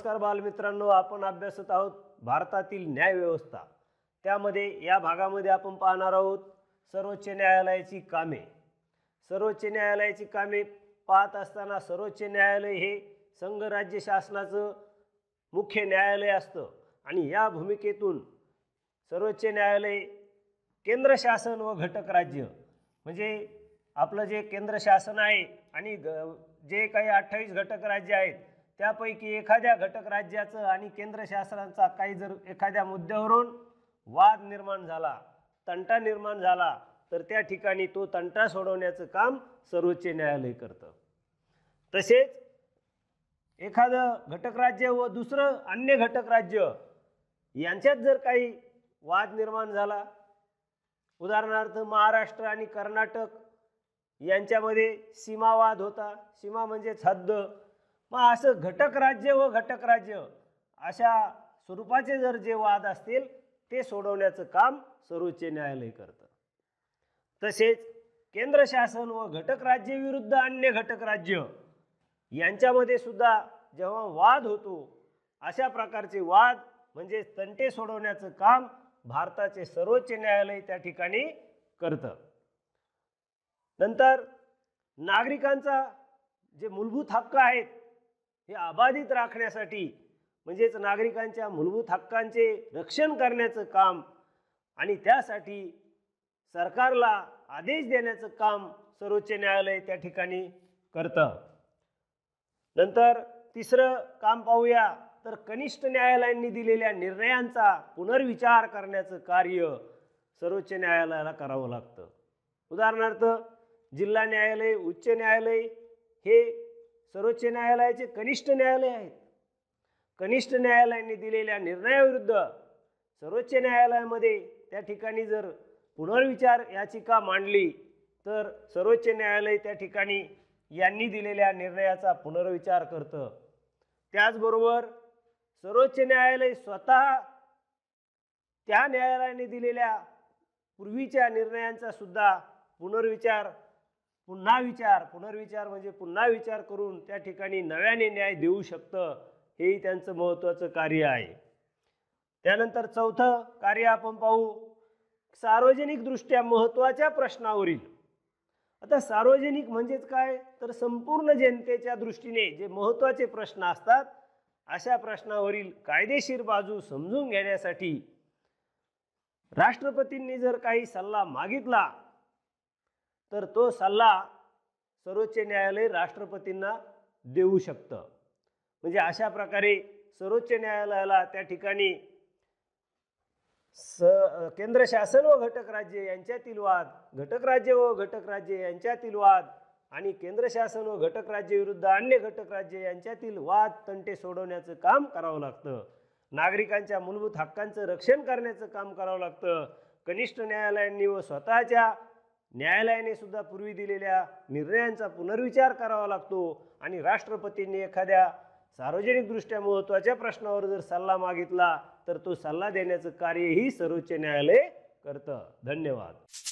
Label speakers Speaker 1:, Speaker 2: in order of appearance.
Speaker 1: नमस्कार बालमित्रांनो आपण अभ्यासत आहोत भारतातील न्यायव्यवस्था त्यामध्ये या भागामध्ये आपण पाहणार आहोत सर्वोच्च न्यायालयाची कामे सर्वोच्च न्यायालयाची कामे पाहत असताना सर्वोच्च न्यायालय हे संघराज्य शासनाचं मुख्य न्यायालय असतं आणि या भूमिकेतून सर्वोच्च न्यायालय केंद्र शासन व घटक राज्य म्हणजे आपलं जे केंद्र शासन आहे आणि जे काही अठ्ठावीस घटक राज्य आहेत त्यापैकी एखाद्या घटक राज्याचं आणि केंद्र शासनाचा काही जर एखाद्या मुद्द्यावरून वाद निर्माण झाला तंटा निर्माण झाला तर त्या ठिकाणी तो तंटा सोडवण्याचं काम सर्वोच्च न्यायालय करतं तसेच एखादं घटक राज्य व दुसरं अन्य घटक राज्य यांच्यात जर काही वाद निर्माण झाला उदाहरणार्थ महाराष्ट्र आणि कर्नाटक यांच्यामध्ये सीमावाद होता सीमा म्हणजेच हद्द मग असं घटक राज्य व घटक राज्य अशा स्वरूपाचे जर जे वाद असतील ते सोडवण्याचं काम सर्वोच्च न्यायालय करतं तसेच केंद्र शासन व घटक राज्य विरुद्ध अन्य घटक राज्य यांच्यामध्ये सुद्धा जेव्हा वाद होतो अशा प्रकारचे वाद म्हणजे तंटे सोडवण्याचं काम भारताचे सर्वोच्च न्यायालय त्या ठिकाणी करतं नंतर नागरिकांचा जे मूलभूत हक्क आहेत हे अबाधित राखण्यासाठी म्हणजेच नागरिकांच्या मूलभूत हक्कांचे रक्षण करण्याचं काम आणि त्यासाठी सरकारला आदेश देण्याचं काम सर्वोच्च न्यायालय त्या ठिकाणी करतं नंतर तिसरं काम पाहूया तर कनिष्ठ न्यायालयांनी दिलेल्या निर्णयांचा पुनर्विचार करण्याचं कार्य सर्वोच्च न्यायालयाला करावं लागतं उदाहरणार्थ जिल्हा न्यायालय उच्च न्यायालय हे सर्वोच्च न्यायालयाचे कनिष्ठ न्यायालय आहेत कनिष्ठ न्यायालयाने दिलेल्या निर्णयाविरुद्ध सर्वोच्च न्यायालयामध्ये त्या ठिकाणी जर पुनर्विचार याचिका मांडली तर सर्वोच्च न्यायालय त्या ठिकाणी यांनी दिलेल्या निर्णयाचा पुनर्विचार करतं त्याचबरोबर सर्वोच्च न्यायालय स्वतः त्या न्यायालयाने दिलेल्या पूर्वीच्या निर्णयांचा सुद्धा पुनर्विचार पुन्हा विचार पुनर्विचार म्हणजे पुन्हा विचार करून त्या ठिकाणी नव्याने न्याय देऊ शकतं हे त्यांचं महत्त्वाचं कार्य आहे त्यानंतर चौथ कार्य आपण पाहू सार्वजनिक दृष्ट्या महत्त्वाच्या प्रश्नावरील आता सार्वजनिक म्हणजेच काय तर संपूर्ण जनतेच्या दृष्टीने जे महत्त्वाचे प्रश्न असतात अशा प्रश्नावरील कायदेशीर बाजू समजून घेण्यासाठी राष्ट्रपतींनी जर काही सल्ला मागितला तर तो सल्ला सर्वोच्च न्यायालय राष्ट्रपतींना देऊ शकतं म्हणजे अशा प्रकारे सर्वोच्च न्यायालयाला त्या ठिकाणी केंद्र शासन व घटक राज्य यांच्यातील वाद घटक राज्य व घटक राज्य यांच्यातील वाद आणि केंद्र शासन व घटक राज्य विरुद्ध अन्य घटक राज्य यांच्यातील वाद तंटे सोडवण्याचं काम करावं लागतं नागरिकांच्या मूलभूत हक्कांचं रक्षण करण्याचं काम करावं लागतं कनिष्ठ न्यायालयांनी व स्वतःच्या न्यायालयाने सुद्धा पूर्वी दिलेल्या निर्णयांचा पुनर्विचार करावा लागतो आणि राष्ट्रपतींनी एखाद्या सार्वजनिकदृष्ट्या महत्त्वाच्या प्रश्नावर जर सल्ला मागितला तर तो सल्ला देण्याचं कार्यही सर्वोच्च न्यायालय करतं धन्यवाद